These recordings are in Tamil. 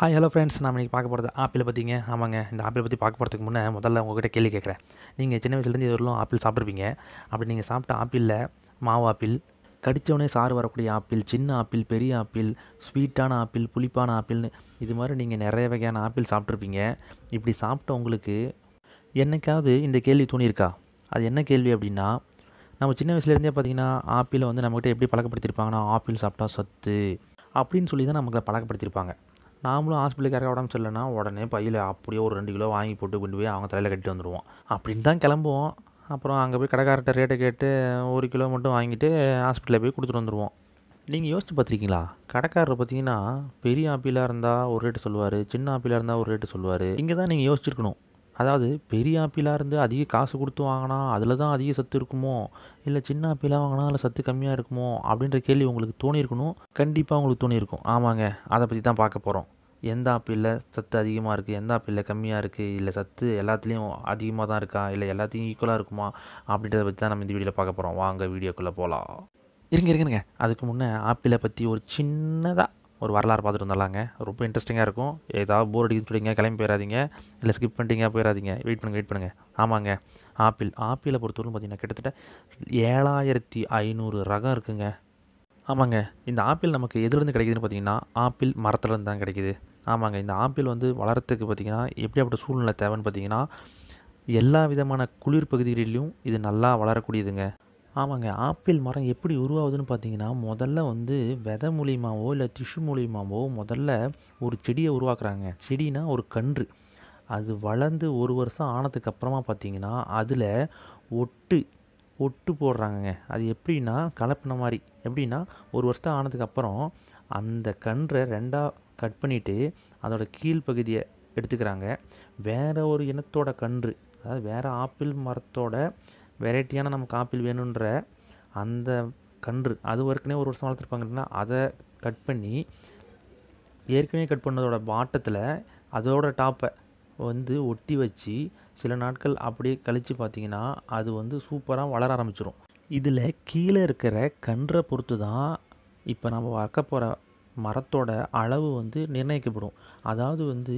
ஹாய் ஹலோ ஃப்ரெண்ட்ஸ் நான் இன்றைக்கி பார்க்க போகிறது ஆப்பிள் பார்த்தீங்க ஆமாங்க இந்த ஆப்பிள் பற்றி பார்க்க போகிறதுக்கு முன்னே முதல்ல உங்கள்கிட்ட கேள்வி கேட்குறேன் நீங்கள் சின்ன வயசுலேருந்து இதுவரையிலும் ஆப்பிள் சாப்பிட்ருப்பீங்க அப்படி நீங்கள் சாப்பிட்ட ஆப்பிளில் மாவு ஆப்பிள் கடித்தவொடனே சாறு வரக்கூடிய ஆப்பிள் சின்ன ஆப்பிள் பெரிய ஆப்பிள் ஸ்வீட்டான ஆப்பிள் புளிப்பான ஆப்பிள்னு இது மாதிரி நீங்கள் நிறைய வகையான ஆப்பிள் சாப்பிட்ருப்பீங்க இப்படி சாப்பிட்ட உங்களுக்கு என்றைக்காவது இந்த கேள்வி தோணியிருக்கா அது என்ன கேள்வி அப்படின்னா நம்ம சின்ன வயசுலேருந்தே பார்த்திங்கன்னா ஆப்பிளை வந்து நம்மக்கிட்ட எப்படி பழக்கப்படுத்தியிருப்பாங்கன்னா ஆப்பிள் சாப்பிட்டா சத்து அப்படின்னு சொல்லி தான் நமக்கு பழக்கப்படுத்தியிருப்பாங்க நாமளும் ஹாஸ்பிட்டலுக்கு இறக்க உடம்பு சரியில்லைன்னா உடனே பையில் அப்படியே ஒரு ரெண்டு கிலோ வாங்கி போட்டு கொண்டு போய் அவங்க தலையில் கட்டி வந்துடுவோம் அப்படின்னு தான் கிளம்புவோம் அப்புறம் அங்கே போய் கடைக்கார்ட்ட ரேட்டை கேட்டு ஒரு கிலோ மட்டும் வாங்கிட்டு ஹாஸ்பிட்டலில் போய் கொடுத்துட்டு வந்துடுவோம் நீங்கள் யோசிச்சு பார்த்துருக்கீங்களா கடைக்காரர் பார்த்தீங்கன்னா பெரிய ஆப்பிளாக இருந்தால் ஒரு ரேட்டு சொல்லுவார் சின்ன ஆப்பிளாக இருந்தால் ஒரு ரேட்டு சொல்லுவார் இங்கே தான் நீங்கள் யோசிச்சிருக்கணும் அதாவது பெரிய ஆப்பிளாக இருந்து அதிக காசு கொடுத்து வாங்கினா அதில் தான் அதிக சத்து இருக்குமோ இல்லை சின்ன ஆப்பிளாக வாங்கினா அதில் சத்து கம்மியாக இருக்குமோ அப்படின்ற கேள்வி உங்களுக்கு தோணியிருக்கணும் கண்டிப்பாக உங்களுக்கு தோணியிருக்கும் ஆமாங்க அதை பற்றி தான் பார்க்க போகிறோம் எந்த ஆப்பிளில் சத்து அதிகமாக இருக்குது எந்த ஆப்பிளில் கம்மியாக இருக்குது இல்லை சத்து எல்லாத்துலேயும் அதிகமாக தான் இருக்கா இல்லை எல்லாத்தையும் ஈக்குவலாக இருக்குமா அப்படின்றத பற்றி தான் நம்ம இந்த வீடியோவில் பார்க்க போகிறோம் வாங்க வீடியோக்குள்ளே போகலாம் இருங்க இருங்க அதுக்கு முன்னே ஆப்பிளை பற்றி ஒரு சின்னதாக ஒரு வரலாறு பார்த்துட்டு வந்துடலாங்க ரொம்ப இன்ட்ரெஸ்டிங்காக இருக்கும் ஏதாவது போர் அடிக்குன்னு சொல்லிங்க கிளம்பி போயிடாதீங்க இல்லை ஸ்கிப் பண்ணிட்டீங்க போயிடாதீங்க வெயிட் பண்ணுங்க வெயிட் பண்ணுங்கள் ஆமாங்க ஆப்பிள் ஆப்பிளை பொறுத்தவரைக்கும் பார்த்திங்கன்னா கிட்டத்தட்ட ஏழாயிரத்தி ஐநூறு ரகம் இருக்குங்க ஆமாங்க இந்த ஆப்பிள் நமக்கு எதுலேருந்து கிடைக்குதுன்னு பார்த்தீங்கன்னா ஆப்பிள் மரத்துலேருந்து தான் கிடைக்குது ஆமாங்க இந்த ஆப்பிள் வந்து வளரத்துக்கு பார்த்திங்கன்னா எப்படி அப்படி சூழ்நிலை தேவைன்னு பார்த்தீங்கன்னா எல்லா விதமான குளிர் பகுதிகளிலும் இது நல்லா வளரக்கூடியதுங்க ஆமாங்க ஆப்பிள் மரம் எப்படி உருவாகுதுன்னு பார்த்தீங்கன்னா முதல்ல வந்து விதை மூலியமாகவோ இல்லை திஷு மூலியமாகவோ முதல்ல ஒரு செடியை உருவாக்குறாங்க செடினா ஒரு கன்று அது வளர்ந்து ஒரு வருஷம் ஆனதுக்கு அப்புறமா பார்த்தீங்கன்னா அதில் ஒட்டு ஒட்டு போடுறாங்கங்க அது எப்படின்னா கலப்பின மாதிரி எப்படின்னா ஒரு வருஷம் ஆனதுக்கு அப்புறம் அந்த கன்றை ரெண்டாக கட் பண்ணிவிட்டு அதோட கீழ்ப்பகுதியை எடுத்துக்கிறாங்க வேறு ஒரு இனத்தோட கன்று அதாவது வேறு ஆப்பிள் மரத்தோட வெரைட்டியான நமக்கு ஆப்பிள் வேணுன்ற அந்த கன்று அது வரைக்குனே ஒரு வருஷம் வளர்த்துருப்பாங்கன்னா அதை கட் பண்ணி ஏற்கனவே கட் பண்ணதோட பாட்டத்தில் அதோட டாப்பை வந்து ஒட்டி வச்சு சில நாட்கள் அப்படியே கழித்து பார்த்திங்கன்னா அது வந்து சூப்பராக வளர ஆரம்பிச்சிடும் இதில் கீழே இருக்கிற கன்றை பொறுத்து தான் இப்போ நம்ம வளர்க்க போகிற மரத்தோட அளவு வந்து நிர்ணயிக்கப்படும் அதாவது வந்து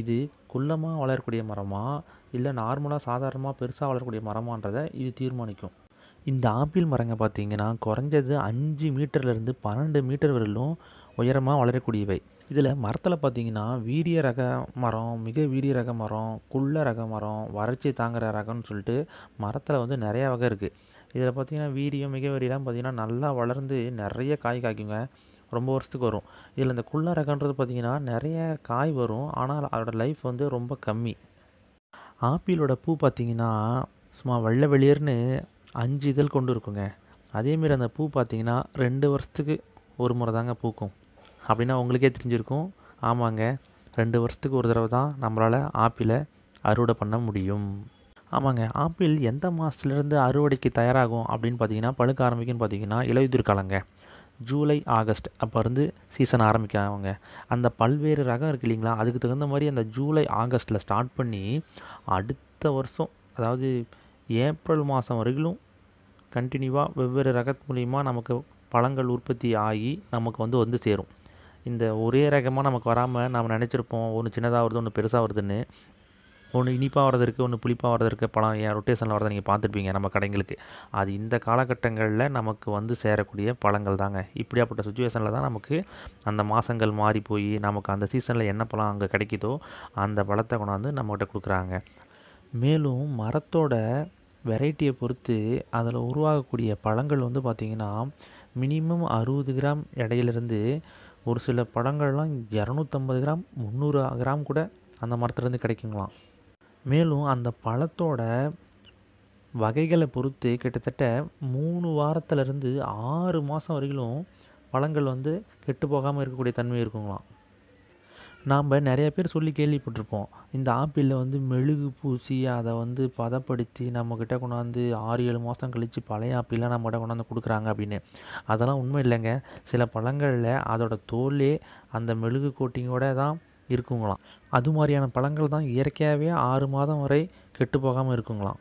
இது குள்ளமாக வளரக்கூடிய மரமா இல்லை நார்மலாக சாதாரணமாக பெருசாக வளரக்கூடிய மரமான்றதை இது தீர்மானிக்கும் இந்த ஆப்பிள் மரங்கள் பார்த்திங்கன்னா குறைஞ்சது அஞ்சு மீட்டர்லேருந்து பன்னெண்டு மீட்டர் வரையிலும் உயரமாக வளரக்கூடியவை இதில் மரத்தில் பார்த்திங்கன்னா வீரிய ரக மரம் மிக வீரிய ரக மரம் குள்ள ரக மரம் வறட்சி தாங்குகிற ரகம்னு சொல்லிட்டு மரத்தில் வந்து நிறையா வகை இருக்குது இதில் பார்த்திங்கன்னா வீரியம் மிக வீரியெலாம் பார்த்திங்கன்னா நல்லா வளர்ந்து நிறைய காய் காய்க்குங்க ரொம்ப வருஷத்துக்கு வரும் இதில் இந்த குள்ள ரகன்றது பார்த்திங்கன்னா நிறைய காய் வரும் ஆனால் அதோடய லைஃப் வந்து ரொம்ப கம்மி ஆப்பிளோட பூ பார்த்திங்கன்னா சும்மா வெள்ளை வெளியர்னு அஞ்சு இதழ் கொண்டு இருக்குங்க அதேமாரி அந்த பூ பார்த்திங்கன்னா ரெண்டு வருஷத்துக்கு ஒரு முறை தாங்க பூக்கும் அப்படின்னா உங்களுக்கே தெரிஞ்சிருக்கும் ஆமாங்க ரெண்டு வருஷத்துக்கு ஒரு தடவை தான் நம்மளால் ஆப்பிளை அறுவடை பண்ண முடியும் ஆமாங்க ஆப்பிள் எந்த மாதத்துலேருந்து அறுவடைக்கு தயாராகும் அப்படின்னு பார்த்தீங்கன்னா பழுக்க ஆரம்பிக்குன்னு பார்த்தீங்கன்னா இலையுதிர்காலங்க ஜூலை ஆகஸ்ட் அப்போ இருந்து சீசன் ஆரம்பிக்காங்க அந்த பல்வேறு ரகம் இருக்குது இல்லைங்களா அதுக்கு தகுந்த மாதிரி அந்த ஜூலை ஆகஸ்ட்டில் ஸ்டார்ட் பண்ணி அடுத்த வருஷம் அதாவது ஏப்ரல் மாதம் வரையிலும் கண்டினியூவாக வெவ்வேறு ரகத்து மூலிமா நமக்கு பழங்கள் உற்பத்தி ஆகி நமக்கு வந்து வந்து சேரும் இந்த ஒரே ரகமாக நமக்கு வராமல் நம்ம நினச்சிருப்போம் ஒன்று சின்னதாக வருது ஒன்று பெருசாக வருதுன்னு ஒன்று இனிப்பாக வரது இருக்குது ஒன்று புளிப்பாக வரது இருக்குது பழம் ஏன் ரொட்டேஷனில் வரதை நீங்கள் பார்த்துருப்பீங்க நம்ம கடைங்களுக்கு அது இந்த காலகட்டங்களில் நமக்கு வந்து சேரக்கூடிய பழங்கள் தாங்க இப்படியாப்பட்ட சுச்சுவேஷனில் தான் நமக்கு அந்த மாதங்கள் மாறி போய் நமக்கு அந்த சீசனில் என்ன பழம் அங்கே கிடைக்குதோ அந்த பழத்தை கொண்டாந்து நம்மகிட்ட கொடுக்குறாங்க மேலும் மரத்தோட வெரைட்டியை பொறுத்து அதில் உருவாகக்கூடிய பழங்கள் வந்து பார்த்திங்கன்னா மினிமம் அறுபது கிராம் இடையிலிருந்து ஒரு சில பழங்கள்லாம் இரநூத்தம்பது கிராம் முந்நூறு கிராம் கூட அந்த மரத்துலேருந்து கிடைக்குங்களாம் மேலும் அந்த பழத்தோட வகைகளை பொறுத்து கிட்டத்தட்ட மூணு வாரத்துலேருந்து ஆறு மாதம் வரையிலும் பழங்கள் வந்து கெட்டு போகாமல் இருக்கக்கூடிய தன்மை இருக்குங்களாம் நாம் நிறைய பேர் சொல்லி கேள்விப்பட்டிருப்போம் இந்த ஆப்பிளில் வந்து மெழுகு பூசி அதை வந்து பதப்படுத்தி நம்மக்கிட்ட கொண்டாந்து ஆறு ஏழு மாதம் கழித்து பழைய ஆப்பிள்லாம் நம்மகிட்ட கொண்டாந்து கொடுக்குறாங்க அப்படின்னு அதெல்லாம் உண்மை இல்லைங்க சில பழங்களில் அதோடய தோலே அந்த மெழுகு கோட்டிங்கோட தான் இருக்குங்களாம் அது மாதிரியான பழங்கள் தான் இயற்கையாகவே ஆறு மாதம் வரை கெட்டு போகாமல் இருக்குங்களாம்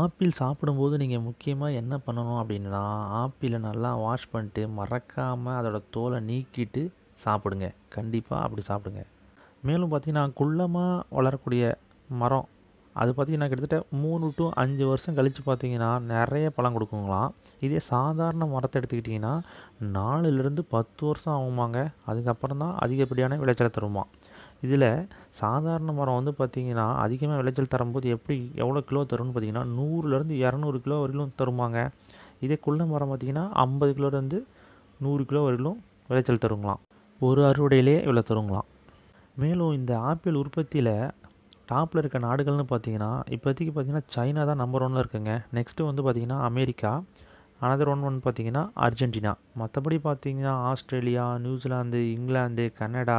ஆப்பிள் சாப்பிடும்போது நீங்கள் முக்கியமாக என்ன பண்ணணும் அப்படின்னா ஆப்பிளை நல்லா வாஷ் பண்ணிட்டு மறக்காமல் அதோடய தோலை நீக்கிட்டு சாப்பிடுங்க கண்டிப்பாக அப்படி சாப்பிடுங்க மேலும் பார்த்திங்கன்னா குள்ளமாக வளரக்கூடிய மரம் அது பார்த்திங்கன்னா கிட்டத்தட்ட மூணு டு அஞ்சு வருஷம் கழித்து பார்த்திங்கன்னா நிறைய பழம் கொடுக்குங்களாம் இதே சாதாரண மரத்தை எடுத்துக்கிட்டிங்கன்னா நாலுலேருந்து பத்து வருஷம் ஆகுமாங்க அதுக்கப்புறம் தான் அதிகப்படியான விளைச்சலை தருமா இதில் சாதாரண மரம் வந்து பார்த்திங்கன்னா அதிகமாக விளைச்சல் தரும்போது எப்படி எவ்வளோ கிலோ தரும்னு பார்த்திங்கன்னா நூறுலேருந்து இரநூறு கிலோ வரையிலும் தருமாங்க இதே குள்ள மரம் பார்த்திங்கன்னா ஐம்பது கிலோலேருந்து நூறு கிலோ வரையிலும் விளைச்சல் தருங்களாம் ஒரு அறுவடையிலே இவ்வளோ தருங்களாம் மேலும் இந்த ஆப்பிள் உற்பத்தியில் டாப்பில் இருக்க நாடுகள்னு பார்த்தீங்கன்னா இப்போதைக்கு பார்த்தீங்கன்னா சைனா தான் நம்பர் ஒன்னில் இருக்குங்க நெக்ஸ்ட்டு வந்து பார்த்திங்கன்னா அமெரிக்கா அனதர் ஒன் ஒன் பார்த்திங்கன்னா அர்ஜென்டினா மற்றபடி பார்த்தீங்கன்னா ஆஸ்திரேலியா நியூசிலாந்து இங்கிலாந்து கனடா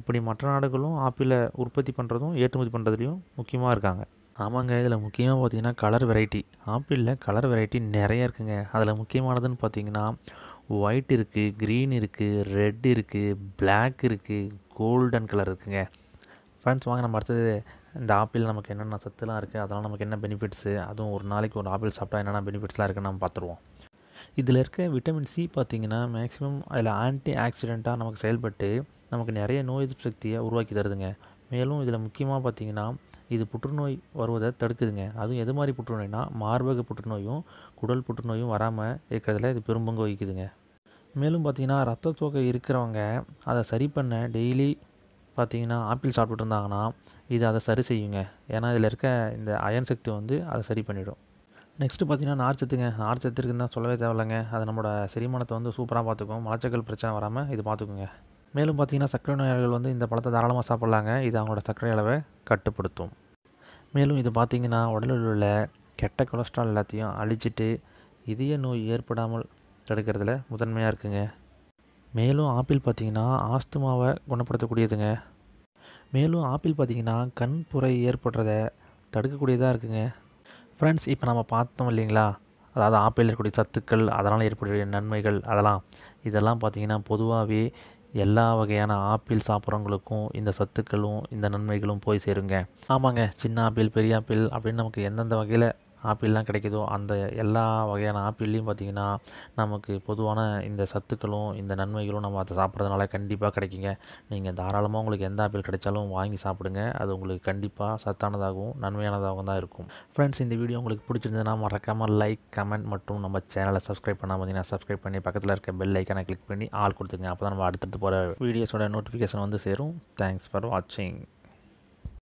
இப்படி மற்ற நாடுகளும் ஆப்பிளை உற்பத்தி பண்ணுறதும் ஏற்றுமதி பண்ணுறதுலையும் முக்கியமாக இருக்காங்க ஆமாங்க இதில் முக்கியமாக பார்த்திங்கன்னா கலர் வெரைட்டி ஆப்பிளில் கலர் வெரைட்டி நிறைய இருக்குங்க அதில் முக்கியமானதுன்னு பார்த்தீங்கன்னா ஒயிட் இருக்குது க்ரீன் இருக்குது ரெட் இருக்குது பிளாக் இருக்குது கோல்டன் கலர் இருக்குங்க ஃப்ரெண்ட்ஸ் வாங்க நம்ம அடுத்தது இந்த ஆப்பிள் நமக்கு என்னென்ன சத்துலாம் இருக்குது அதெல்லாம் நமக்கு என்ன பெனிஃபிட்ஸு அதுவும் ஒரு நாளைக்கு ஒரு ஆப்பிள் சாப்பிட்டா என்னென்ன பெனிஃபிட்ஸ்லாம் இருக்குன்னு நம்ம பார்த்துருவோம் இதில் இருக்க விட்டமின் சி பார்த்திங்கன்னா மேக்ஸிமம் அதில் ஆன்டி ஆக்சிடெண்ட்டாக நமக்கு செயல்பட்டு நமக்கு நிறைய நோய் எதிர்ப்பு சக்தியை உருவாக்கி தருதுங்க மேலும் இதில் முக்கியமாக பார்த்திங்கன்னா இது புற்றுநோய் வருவதை தடுக்குதுங்க அதுவும் எது மாதிரி புற்றுநோய்னா மார்பக புற்றுநோயும் குடல் புற்றுநோயும் வராமல் இருக்கிறதுல இது பெரும்பங்கு வகிக்குதுங்க மேலும் பார்த்திங்கன்னா ரத்த தோக்கை இருக்கிறவங்க அதை சரி பண்ண டெய்லி பார்த்தீங்கன்னா ஆப்பிள் சாப்பிட்டுட்டு இருந்தாங்கன்னா இது அதை சரி செய்யுங்க ஏன்னா இதில் இருக்க இந்த அயன் சக்தி வந்து அதை சரி பண்ணிவிடும் நெக்ஸ்ட்டு பார்த்தீங்கன்னா நார்ச்சத்துங்க நார்ச்சத்திற்குன்னு தான் சொல்லவே தேவையில்லைங்க அது நம்மளோட செரிமானத்தை வந்து சூப்பராக பார்த்துக்கும் மலச்சக்கல் பிரச்சனை வராமல் இது பார்த்துக்குங்க மேலும் பார்த்திங்கன்னா சர்க்கரை நோயாளிகள் வந்து இந்த பழத்தை தாராளமாக சாப்பிட்லாங்க இது அவங்களோட சர்க்கரை அளவை கட்டுப்படுத்தும் மேலும் இது பார்த்திங்கன்னா உடலில் உள்ள கெட்ட கொலஸ்ட்ரால் எல்லாத்தையும் அழிச்சிட்டு இதய நோய் ஏற்படாமல் தடுக்கிறதுல முதன்மையாக இருக்குங்க மேலும் ஆப்பிள் பார்த்திங்கன்னா ஆஸ்துமாவை குணப்படுத்தக்கூடியதுங்க மேலும் ஆப்பிள் பார்த்திங்கன்னா கண் புறை ஏற்படுறத தடுக்கக்கூடியதாக இருக்குங்க ஃப்ரெண்ட்ஸ் இப்போ நம்ம பார்த்தோம் இல்லைங்களா அதாவது ஆப்பிள் இருக்கக்கூடிய சத்துக்கள் அதனால் ஏற்படக்கூடிய நன்மைகள் அதெல்லாம் இதெல்லாம் பார்த்திங்கன்னா பொதுவாகவே எல்லா வகையான ஆப்பிள் சாப்பிட்றவங்களுக்கும் இந்த சத்துக்களும் இந்த நன்மைகளும் போய் சேருங்க ஆமாங்க சின்ன ஆப்பிள் பெரிய ஆப்பிள் அப்படின்னு நமக்கு எந்தெந்த வகையில் ஆப்பிள்லாம் கிடைக்குதோ அந்த எல்லா வகையான ஆப்பிள்லேயும் பார்த்திங்கன்னா நமக்கு பொதுவான இந்த சத்துக்களும் இந்த நன்மைகளும் நம்ம அதை சாப்பிட்றதுனால கண்டிப்பாக கிடைக்குங்க நீங்கள் தாராளமாக உங்களுக்கு எந்த ஆப்பிள் கிடைச்சாலும் வாங்கி சாப்பிடுங்க அது உங்களுக்கு கண்டிப்பாக சத்தானதாகவும் நன்மையானதாகவும் தான் இருக்கும் ஃப்ரெண்ட்ஸ் இந்த வீடியோ உங்களுக்கு பிடிச்சிருந்ததுன்னா மறக்காமல் லைக் கமெண்ட் மற்றும் நம்ம சேனலை சப்ஸ்கிரைப் பண்ணால் பார்த்தீங்கன்னா சப்ஸ்கிரைப் பண்ணி பக்கத்தில் இருக்க பெல் ஐக்கனை கிளிக் பண்ணி ஆள் கொடுத்துங்க அப்போ தான் நம்ம அடுத்தடுத்து போகிற வீடியோஸோட நோட்டிஃபிகேஷன் வந்து சேரும் தேங்க்ஸ் ஃபார் வாட்சிங்